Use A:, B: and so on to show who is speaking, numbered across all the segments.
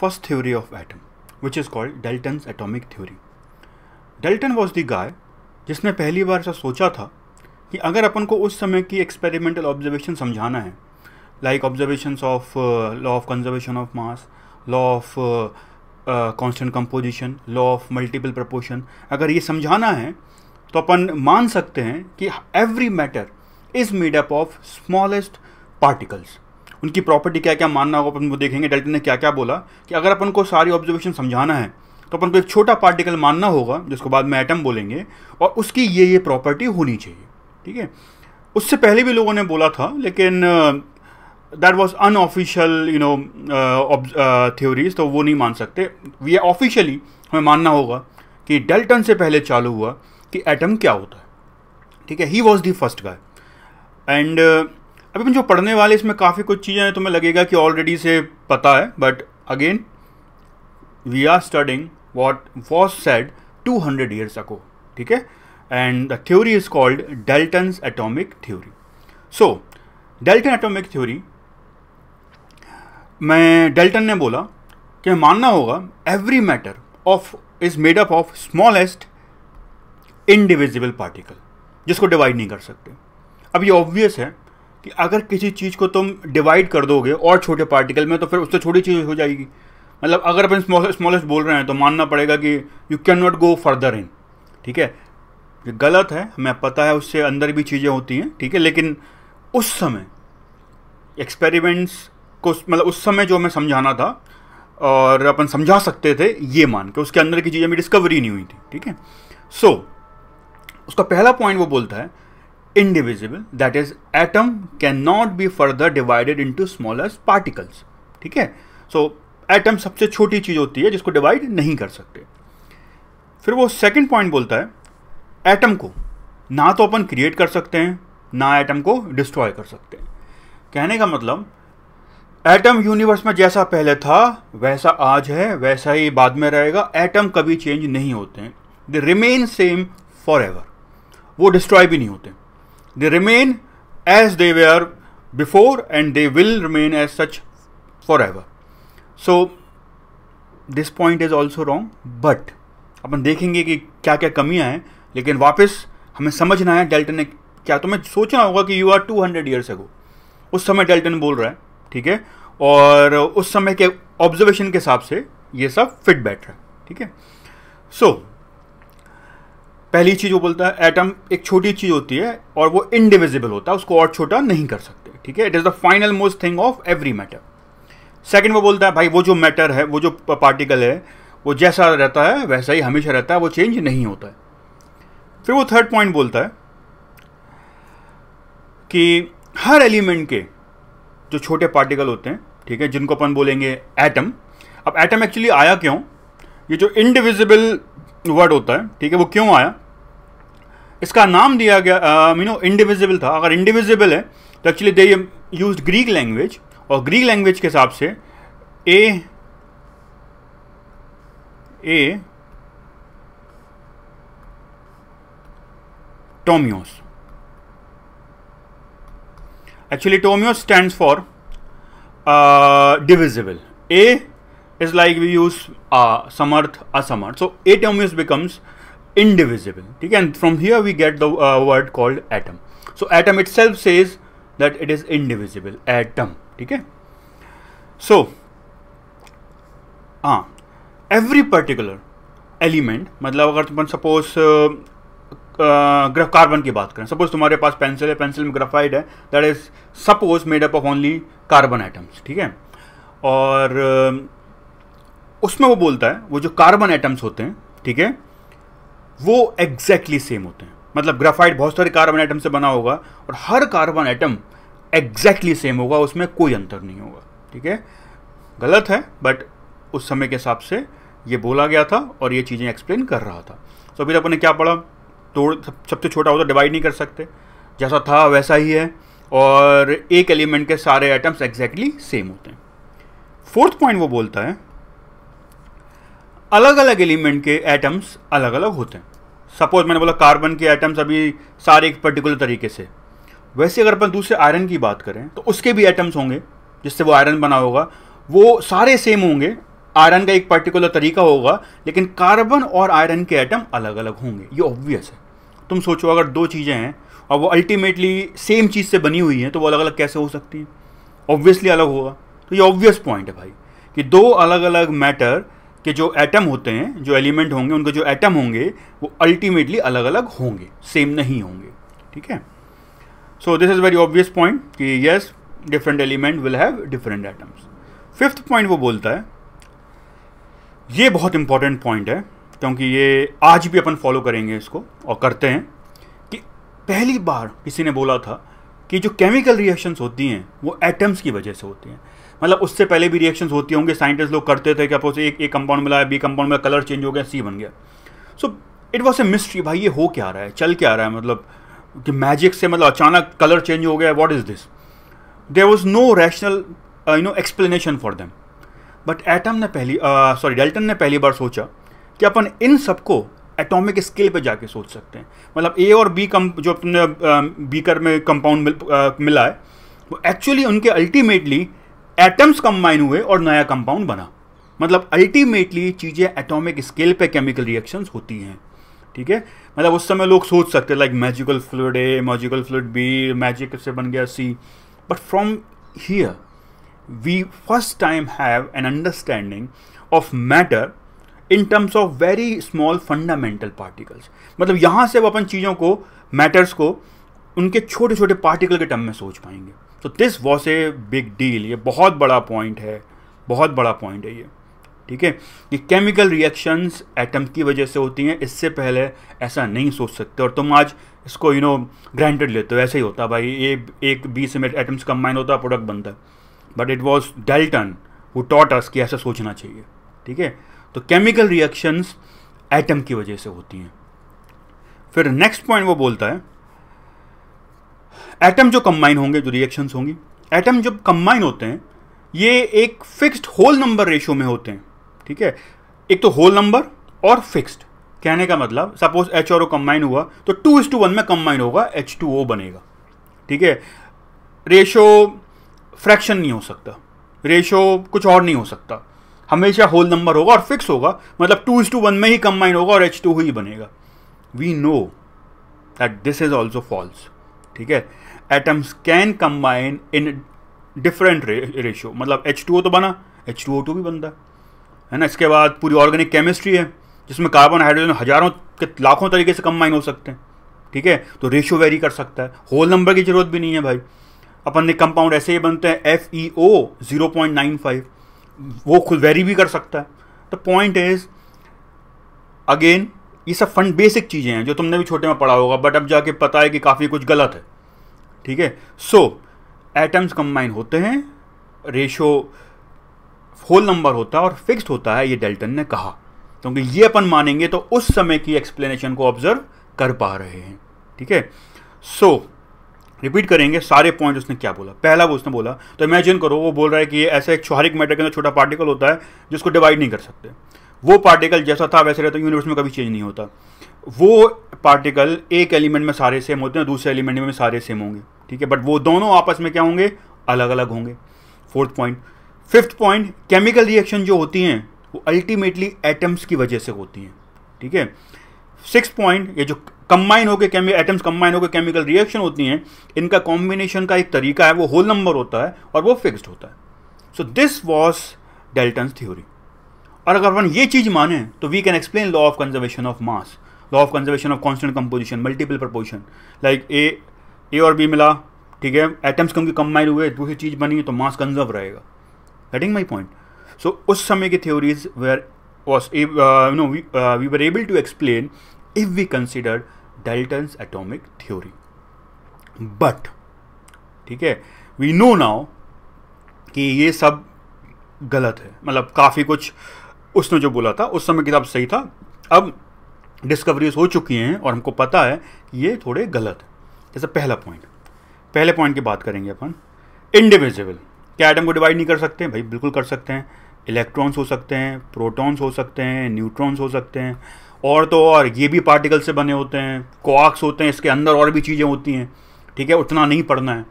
A: first theory of atom which is called Dalton's atomic theory. Dalton was the guy जिसने पहली बार ऐसा सोचा था कि अगर अपन को उस समय की एक्सपेरिमेंटल ऑब्जर्वेशन समझाना है like observation of law of conservation of mass law of constant composition law of multiple proportion अगर ये समझाना है तो अपन मान सकते हैं कि every matter is made up of smallest particles उनकी प्रॉपर्टी क्या क्या मानना होगा अपन वो देखेंगे डेल्टन ने क्या क्या बोला कि अगर अपन को सारी ऑब्जर्वेशन समझाना है तो अपन को एक छोटा पार्टिकल मानना होगा जिसको बाद में एटम बोलेंगे और उसकी ये ये प्रॉपर्टी होनी चाहिए ठीक है उससे पहले भी लोगों ने बोला था लेकिन that was unofficial you know theories तो वो नहीं मान सकते ये ऑफिशियली हमें मानना होगा कि डेल्टन से पहले चालू हुआ कि एटम क्या होता है ठीक है he was the first guy and अभी जो पढ़ने वाले इसमें काफ़ी कुछ चीज़ें हैं तुम्हें तो लगेगा कि ऑलरेडी से पता है but again we are studying what was said two hundred years ago ठीक है and the theory is called Dalton atomic theory so Dalton atomic theory मैं डेल्टन ने बोला कि मानना होगा every matter of is made up of smallest indivisible particle जिसको divide नहीं कर सकते अब ये ऑब्वियस है कि अगर किसी चीज़ को तुम डिवाइड कर दोगे और छोटे पार्टिकल में तो फिर उससे छोटी चीज़ हो जाएगी मतलब अगर अपन स्मॉलेस्ट बोल रहे हैं तो मानना पड़ेगा कि you can not go further in ठीक है ये गलत है हमें पता है उससे अंदर भी चीज़ें होती हैं ठीक है लेकिन उस समय एक्सपेरिमेंट्स को मतलब उस समय जो हमें समझाना था और अपन समझा सकते थे ये मान के उसके अंदर की चीज़ें हमें डिस्कवरी नहीं हुई थी ठीक है सो so, उसका पहला पॉइंट वो बोलता है that is is can not be further divided into smallest particles ठीक है सो एटम सबसे छोटी चीज़ होती है जिसको डिवाइड नहीं कर सकते फिर वो सेकेंड पॉइंट बोलता है एटम को ना तो अपन क्रिएट कर सकते हैं ना एटम को डिस्ट्रॉय कर सकते हैं कहने का मतलब एटम यूनिवर्स में जैसा पहले था वैसा आज है वैसा ही बाद में रहेगा एटम कभी चेंज नहीं होते हैं they remain same forever वो डिस्ट्रॉय भी नहीं होते they as they were are before and they will remain as such forever so this point is also wrong but अपन देखेंगे कि क्या क्या कमियां हैं लेकिन वापस हमें समझना है डेल्टन ने क्या तुम्हें तो सोचना होगा कि you are two hundred years ago उस समय डेल्टन बोल रहा है ठीक है और उस समय के ऑब्जर्वेशन के हिसाब से ये सब फिट बैठ रहा है ठीक है सो पहली चीज़ वो बोलता है एटम एक छोटी चीज़ होती है और वो इनडिविजिबल होता है उसको और छोटा नहीं कर सकते ठीक है it is the final most thing of every matter second वो बोलता है भाई वो जो मैटर है वो जो पार्टिकल है वो जैसा रहता है वैसा ही हमेशा रहता है वो चेंज नहीं होता है फिर वो थर्ड पॉइंट बोलता है कि हर एलिमेंट के जो छोटे पार्टिकल होते हैं ठीक है जिनको अपन बोलेंगे एटम अब एटम एक्चुअली आया क्यों ये जो इनडिविजिबल वर्ड होता है ठीक है वो क्यों आया इसका नाम दिया गया मीनो uh, इंडिविजिबल था अगर इंडिविजिबल है तो actually they use Greek language और ग्रीक लैंग्वेज के हिसाब से ए ए टोमियोस एक्चुअली टोमियोस stand for divisible a is like we use uh, samarth asamarth so atom is becomes indivisible okay? and from here we get the uh, word called atom so atom itself says that it is indivisible atom okay so ah हाँ every particular element मतलब अगर तुम suppose carbon की बात करें suppose तुम्हारे पास pencil है pencil में ग्राफाइड है that is suppose made up of only carbon atoms ठीक है और uh, उसमें वो बोलता है वो जो कार्बन एटम्स होते हैं ठीक है वो एग्जैक्टली exactly सेम होते हैं मतलब ग्राफाइट बहुत सारे कार्बन एटम से बना होगा और हर कार्बन एटम एग्जैक्टली सेम होगा उसमें कोई अंतर नहीं होगा ठीक है गलत है बट उस समय के हिसाब से ये बोला गया था और ये चीज़ें एक्सप्लेन कर रहा था सो अभी तक अपने क्या पढ़ा तोड़ सबसे छोटा होता डिवाइड नहीं कर सकते जैसा था वैसा ही है और एक एलिमेंट के सारे आइटम्स एग्जैक्टली सेम होते हैं फोर्थ पॉइंट वो बोलता है अलग अलग एलिमेंट के एटम्स अलग अलग होते हैं सपोज मैंने बोला कार्बन के एटम्स अभी सारे एक पर्टिकुलर तरीके से वैसे अगर अपन दूसरे आयरन की बात करें तो उसके भी एटम्स होंगे जिससे वो आयरन बना होगा वो सारे सेम होंगे आयरन का एक पर्टिकुलर तरीका होगा लेकिन कार्बन और आयरन के एटम अलग अलग होंगे ये ऑब्वियस है तुम सोचो अगर दो चीज़ें हैं और वो अल्टीमेटली सेम चीज़ से बनी हुई हैं तो वो अलग अलग कैसे हो सकती हैं ऑब्वियसली अलग होगा तो ये ऑब्वियस पॉइंट है भाई कि दो अलग अलग मैटर कि जो एटम होते हैं जो एलिमेंट होंगे उनके जो एटम होंगे वो अल्टीमेटली अलग अलग होंगे सेम नहीं होंगे ठीक है so this is very obvious point कि yes different element will have different atoms fifth point वो बोलता है ये बहुत इंपॉर्टेंट पॉइंट है क्योंकि ये आज भी अपन फॉलो करेंगे इसको और करते हैं कि पहली बार किसी ने बोला था कि जो केमिकल रिएक्शंस होती हैं वो एटम्स की वजह से होती हैं मतलब उससे पहले भी रिएक्शंस होती होंगे साइंटिस्ट लोग करते थे कि अपोज एक ए कंपाउंड मिला बी कंपाउंड में कलर चेंज हो गया सी बन गया so it was a mystery भाई ये हो क्या रहा है चल क्या रहा है मतलब कि मैजिक से मतलब अचानक कलर चेंज हो गया what is this there was no rational you know explanation for them but atom ने पहली सॉरी uh, डेल्टन ने पहली बार सोचा कि अपन इन सबको एटॉमिक स्केल पे जाके सोच सकते हैं मतलब ए और बी कम जो अपने बीकर uh, में कंपाउंड मिल, uh, मिला है वो एक्चुअली उनके अल्टीमेटली एटम्स कंबाइन हुए और नया कंपाउंड बना मतलब अल्टीमेटली चीज़ें एटॉमिक स्केल पे केमिकल रिएक्शंस होती हैं ठीक है मतलब उस समय लोग सोच सकते like magical fluid A magical fluid B magic से बन गया C but from here we first time have an understanding of matter in terms of very small fundamental particles मतलब यहाँ से वो अपन चीज़ों को मैटर्स को उनके छोटे छोटे पार्टिकल के टर्म में सोच पाएंगे तो this was a big deal ये बहुत बड़ा पॉइंट है बहुत बड़ा पॉइंट है ये ठीक है ये केमिकल रिएक्शंस एटम की वजह से होती हैं इससे पहले ऐसा नहीं सोच सकते और तुम आज इसको यू नो ग्रांटेड लेते हो ऐसे ही होता भाई ये एक बीस मिनट एटम्स कम्बाइन होता प्रोडक्ट बनता है बट इट वॉज डेल्टन वो टॉट अस कि ऐसा सोचना चाहिए ठीक है तो केमिकल रिएक्शंस एटम की वजह से होती हैं फिर नेक्स्ट पॉइंट वो बोलता है एटम जो कंबाइन होंगे जो रिएक्शंस होंगी एटम जब कंबाइन होते हैं ये एक फिक्स्ड होल नंबर रेशियो में होते हैं ठीक है एक तो होल नंबर और फिक्स्ड कहने का मतलब सपोज एच और ओ कंबाइन हुआ तो टू इज टू वन में कंबाइन होगा एच टू ओ बनेगा ठीक है रेशो फ्रैक्शन नहीं हो सकता रेशो कुछ और नहीं हो सकता हमेशा होल नंबर होगा और फिक्स होगा मतलब टू इज टू वन में ही कंबाइन होगा और एच टू ही बनेगा we know that this is also false ठीक है atoms can combine in different ratio मतलब एच टू ओ तो बना एच टू ओ टू भी बनता है ना इसके बाद पूरी ऑर्गेनिक केमिस्ट्री है जिसमें कार्बन हाइड्रोजन हजारों के लाखों तरीके से कंबाइन हो सकते हैं ठीक है तो रेशियो वेरी कर सकता है होल नंबर की जरूरत भी नहीं है भाई अपन ने कंपाउंड ऐसे ही बनते हैं F E O zero point nine five वो खुद वेरी भी कर सकता है तो पॉइंट इज अगेन ये सब फंड बेसिक चीज़ें हैं जो तुमने भी छोटे में पढ़ा होगा बट अब जाके पता है कि काफ़ी कुछ गलत है ठीक है सो एटम्स कंबाइन होते हैं रेशो होल नंबर होता है और फिक्स्ड होता है ये डेल्टन ने कहा क्योंकि ये अपन मानेंगे तो उस समय की एक्सप्लेनेशन को ऑब्जर्व कर पा रहे हैं ठीक है सो रिपीट करेंगे सारे पॉइंट उसने क्या बोला पहला वो उसने बोला तो इमेजिन करो वो बोल रहा है कि ऐसा एक छुहारिक मैटर के अंदर छोटा पार्टिकल होता है जिसको डिवाइड नहीं कर सकते वो पार्टिकल जैसा था वैसे रहता तो यूनिवर्स में कभी चेंज नहीं होता वो पार्टिकल एक एलिमेंट में सारे सेम होते हैं दूसरे एलिमेंट में सारे सेम होंगे ठीक है बट वो दोनों आपस में क्या होंगे अलग अलग होंगे fourth point fifth point chemical reaction जो होती हैं वो अल्टीमेटली एटम्स की वजह से होती हैं ठीक है सिक्स पॉइंट ये जो कंबाइन होकर केमिकल एटम्स कंबाइन होकर केमिकल रिएक्शन होती हैं इनका कॉम्बिनेशन का एक तरीका है वो होल नंबर होता है और वो फिक्स्ड होता है so this was Dalton theory और अगर अपन ये चीज़ माने तो we can explain law of conservation of mass law of conservation of constant composition multiple proposition like A A और बी मिला ठीक है एटम्स क्योंकि कंबाइन हुए दूसरी चीज़ बनी तो मास कंजर्व रहेगा दैटिंग माई पॉइंट सो उस समय की theories were was no we were able to explain if we consider Dalton's atomic theory but ठीक है वी नो नाउ कि ये सब गलत है मतलब काफ़ी कुछ उसने जो बोला था उस समय किताब सही था अब डिस्कवरीज हो चुकी हैं और हमको पता है कि ये थोड़े गलत है जैसे पहला पॉइंट पहले पॉइंट की बात करेंगे अपन इंडिविजिबल क्या एटम को डिवाइड नहीं कर सकते भाई बिल्कुल कर सकते हैं इलेक्ट्रॉन्स हो सकते हैं प्रोटॉन्स हो सकते हैं न्यूट्रॉन्स हो सकते हैं और तो और ये भी पार्टिकल से बने होते हैं कोआक्स होते हैं इसके अंदर और भी चीज़ें होती हैं ठीक है उतना नहीं पढ़ना है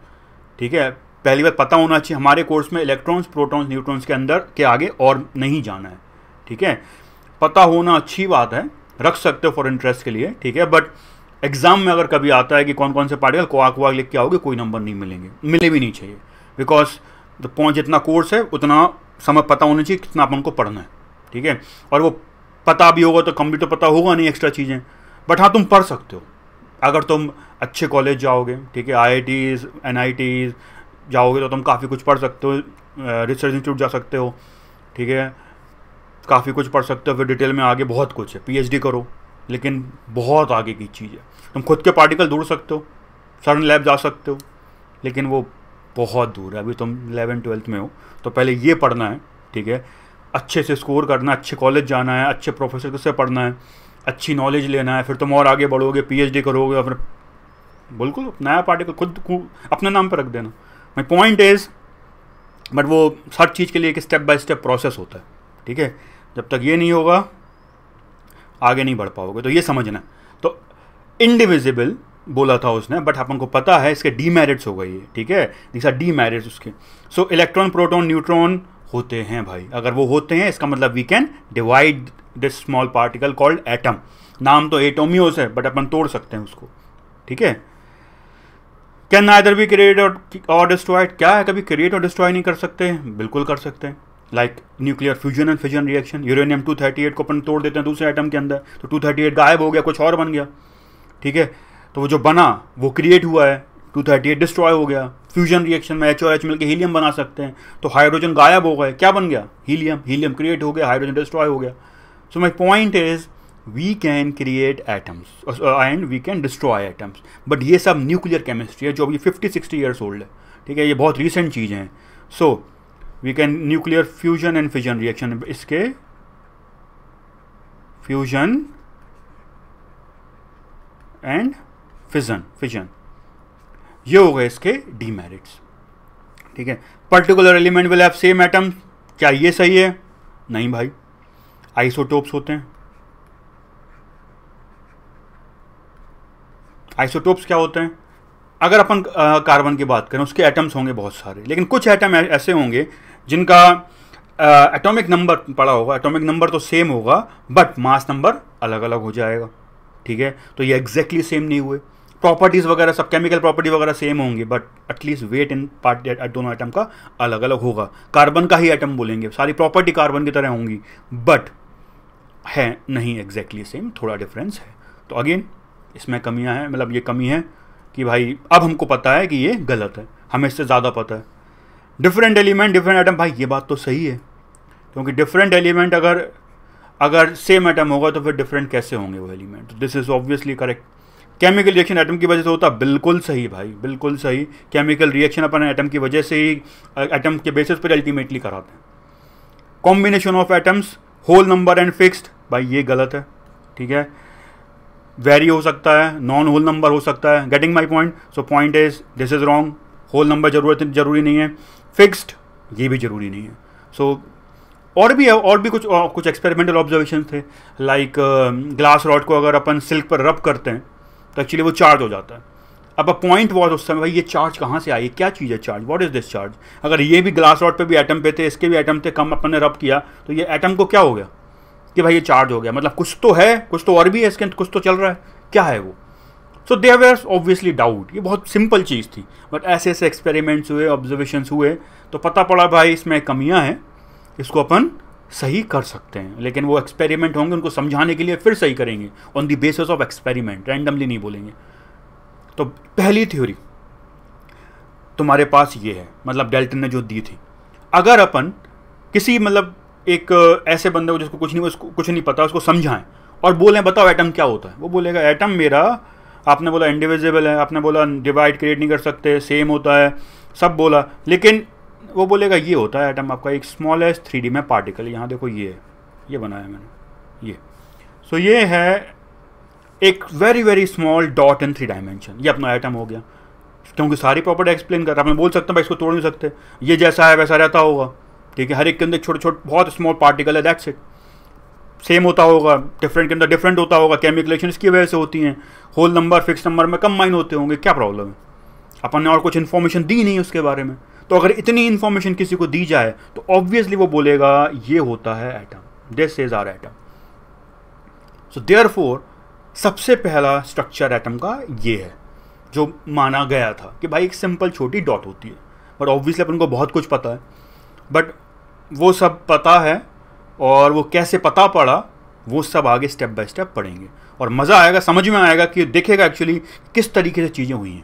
A: ठीक है पहली बार पता होना चाहिए हमारे कोर्स में इलेक्ट्रॉन्स प्रोटॉन्स न्यूट्रॉन्स के अंदर के आगे और नहीं जाना है ठीक है पता होना अच्छी बात है रख सकते हो फॉर इंटरेस्ट के लिए ठीक है बट एग्जाम में अगर कभी आता है कि कौन कौन से पार्टिकल क्वाक वाक लिख के आओगे कोई नंबर नहीं मिलेंगे मिले भी नहीं चाहिए बिकॉज द पॉइंट जितना कोर्स है उतना समय पता होना चाहिए कितना अपन को पढ़ना है ठीक है और वो पता भी होगा तो कंप्यूटर तो पता होगा नहीं एक्स्ट्रा चीज़ें बट हाँ तुम पढ़ सकते हो अगर तुम अच्छे कॉलेज जाओगे ठीक है आई आई टीज जाओगे तो तुम काफ़ी कुछ पढ़ सकते हो रिसर्च इंस्टीट्यूट जा सकते हो ठीक है काफ़ी कुछ पढ़ सकते हो फिर डिटेल में आगे बहुत कुछ है पीएचडी करो लेकिन बहुत आगे की चीज़ है तुम खुद के पार्टिकल दूर सकते हो सडन लैब जा सकते हो लेकिन वो बहुत दूर है अभी तुम इलेवन ट्वेल्थ में हो तो पहले ये पढ़ना है ठीक है अच्छे से स्कोर करना है अच्छे कॉलेज जाना है अच्छे प्रोफेसर से पढ़ना है अच्छी नॉलेज लेना है फिर तुम और आगे बढ़ोगे पीएचडी करोगे फिर बिल्कुल नया पार्टिकल खुद अपने नाम पर रख देना माई पॉइंट इज़ बट वो हर चीज़ के लिए एक स्टेप बाय स्टेप प्रोसेस होता है ठीक है जब तक ये नहीं होगा आगे नहीं बढ़ पाओगे तो ये समझना तो इनडिविजिबल बोला था उसने बट अपन को पता है इसके डीमेरिट्स हो गई है ठीक है दिखा डी डीमेरिट्स उसके सो इलेक्ट्रॉन प्रोटॉन न्यूट्रॉन होते हैं भाई अगर वो होते हैं इसका मतलब we can divide this small particle called atom नाम तो एटोमियोस है बट अपन तोड़ सकते हैं उसको ठीक है कैन नाइदर बी क्रिएट और डिस्ट्रॉयड क्या है कभी क्रिएट और डिस्ट्रॉय नहीं कर सकते बिल्कुल कर सकते हैं like nuclear fusion and fusion reaction uranium 238 को अपन तोड़ देते हैं दूसरे आइटम के अंदर तो 238 गायब हो गया कुछ और बन गया ठीक है तो वो जो बना वो क्रिएट हुआ है 238 डिस्ट्रॉय हो गया फ्यूजन रिएक्शन में एच और एच मिलकर हीलियम बना सकते हैं तो हाइड्रोजन गायब हो गए क्या बन गया हीलियम हीलियम क्रिएट हो गया हाइड्रोजन डिस्ट्रॉय हो गया so my point is we can create atoms and we can destroy atoms but ये सब न्यूक्लियर केमिस्ट्री है जो अभी फिफ्टी सिक्सटी ईयर्स ओल्ड है ठीक है ये बहुत रिसेंट चीज़ें हैं so so, we can nuclear fusion and fission reaction इसके फ्यूजन एंड फिजन फिजन ये हो गए इसके डीमेरिट्स ठीक है particular element will have same atom क्या ये सही है नहीं भाई आइसोटोप्स होते हैं आइसोटोप्स क्या होते हैं अगर अपन कार्बन की बात करें उसके एटम्स होंगे बहुत सारे लेकिन कुछ एटम ऐसे होंगे जिनका एटॉमिक नंबर पड़ा होगा एटॉमिक नंबर तो सेम होगा बट मास नंबर अलग अलग हो जाएगा ठीक है तो ये एग्जैक्टली सेम नहीं हुए प्रॉपर्टीज़ वगैरह सब केमिकल प्रॉपर्टी वगैरह सेम होंगे but at least weight in part दोनों आइटम का अलग अलग होगा कार्बन का ही आइटम बोलेंगे सारी प्रॉपर्टी कार्बन की तरह होंगी बट है नहीं एग्जैक्टली सेम थोड़ा डिफरेंस है तो अगेन इसमें कमियां हैं मतलब ये कमी है कि भाई अब हमको पता है कि ये गलत है हमें इससे ज़्यादा पता है डिफरेंट एलिमेंट डिफरेंट आइटम भाई ये बात तो सही है क्योंकि डिफरेंट एलिमेंट अगर अगर सेम आइटम होगा तो फिर डिफरेंट कैसे होंगे वो element this is obviously correct chemical reaction item की वजह से होता बिल्कुल सही भाई बिल्कुल सही केमिकल रिएक्शन अपन आइटम की वजह से ही आइटम के बेसिस पर अल्टीमेटली कराते हैं combination of atoms whole number and fixed भाई ये गलत है ठीक है वेरी हो सकता है नॉन होल नंबर हो सकता है getting my point so point is this is wrong whole number जरूरत जरूरी नहीं है फिक्स्ड ये भी जरूरी नहीं है सो so, और भी और भी कुछ और कुछ एक्सपेरिमेंटल ऑब्जर्वेशन थे लाइक ग्लास रॉड को अगर अपन सिल्क पर रब करते हैं तो एक्चुअली वो चार्ज हो जाता है अब अ पॉइंट वॉज उस समय भाई ये चार्ज कहाँ से आई क्या चीज़ है charge what is this charge अगर ये भी ग्लास रॉड पे भी एटम पे थे इसके भी एटम थे कम अपन ने रब किया तो ये एटम को क्या हो गया कि भाई ये चार्ज हो गया मतलब कुछ तो है कुछ तो और भी है इसके कुछ तो चल रहा है क्या है वो so they were obviously doubt ये बहुत सिंपल चीज़ थी बट ऐसे ऐसे एक्सपेरिमेंट्स हुए ऑब्जर्वेशन हुए तो पता पड़ा भाई इसमें कमियाँ हैं इसको अपन सही कर सकते हैं लेकिन वो एक्सपेरिमेंट होंगे उनको समझाने के लिए फिर सही करेंगे on the basis of experiment randomly नहीं बोलेंगे तो पहली थ्योरी तुम्हारे पास ये है मतलब डेल्टन ने जो दी थी अगर अपन किसी मतलब एक ऐसे बंदे को जिसको कुछ नहीं उसको कुछ नहीं पता उसको समझाएं और बोलें बताओ एटम क्या होता है वो बोलेगा एटम मेरा आपने बोला इंडिविजिबल है आपने बोला डिवाइड क्रिएट नहीं कर सकते सेम होता है सब बोला लेकिन वो बोलेगा ये होता है एटम आपका एक स्मॉलेस्ट थ्री डी में पार्टिकल यहाँ देखो ये है ये बनाया मैंने ये सो so, ये है एक very very small dot in three dimension ये अपना एटम हो गया क्योंकि सारी प्रॉपर्टी एक्सप्लेन कर रहा है बोल सकते हैं भाई इसको तोड़ नहीं सकते ये जैसा है वैसा रहता होगा ठीक है हर एक के अंदर छोटे छोटे बहुत स्मॉल पार्टिकल है दैट्स इट सेम होता होगा डिफरेंट के अंदर डिफरेंट होता होगा केमिकलेशन इसकी वजह से होती हैं होल नंबर फिक्स नंबर में कम्बाइन होते होंगे क्या प्रॉब्लम है अपन ने और कुछ इन्फॉर्मेशन दी नहीं उसके बारे में तो अगर इतनी इन्फॉर्मेशन किसी को दी जाए तो ऑब्वियसली वो बोलेगा ये होता है atom this is our atom so there four सबसे पहला स्ट्रक्चर एटम का ये है जो माना गया था कि भाई एक सिंपल छोटी डॉट होती है बट ऑब्वियसली अपन को बहुत कुछ पता है बट वो सब पता है और वो कैसे पता पड़ा वो सब आगे स्टेप बाय स्टेप पढ़ेंगे और मज़ा आएगा समझ में आएगा कि देखेगा एक्चुअली किस तरीके से चीज़ें हुई हैं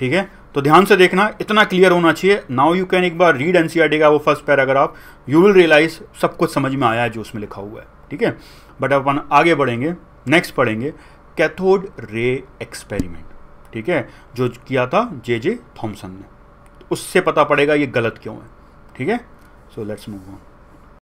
A: ठीक है तो ध्यान से देखना इतना क्लियर होना चाहिए नाउ यू कैन एक बार रीड एन e का वो first paragraph you will realize सब कुछ समझ में आया है जो उसमें लिखा हुआ है ठीक है बट अपन आगे बढ़ेंगे नेक्स्ट पढ़ेंगे कैथोड रे एक्सपेरिमेंट ठीक है जो किया था जे जे थॉम्सन ने उससे पता पड़ेगा ये गलत क्यों है ठीक है So let's move on.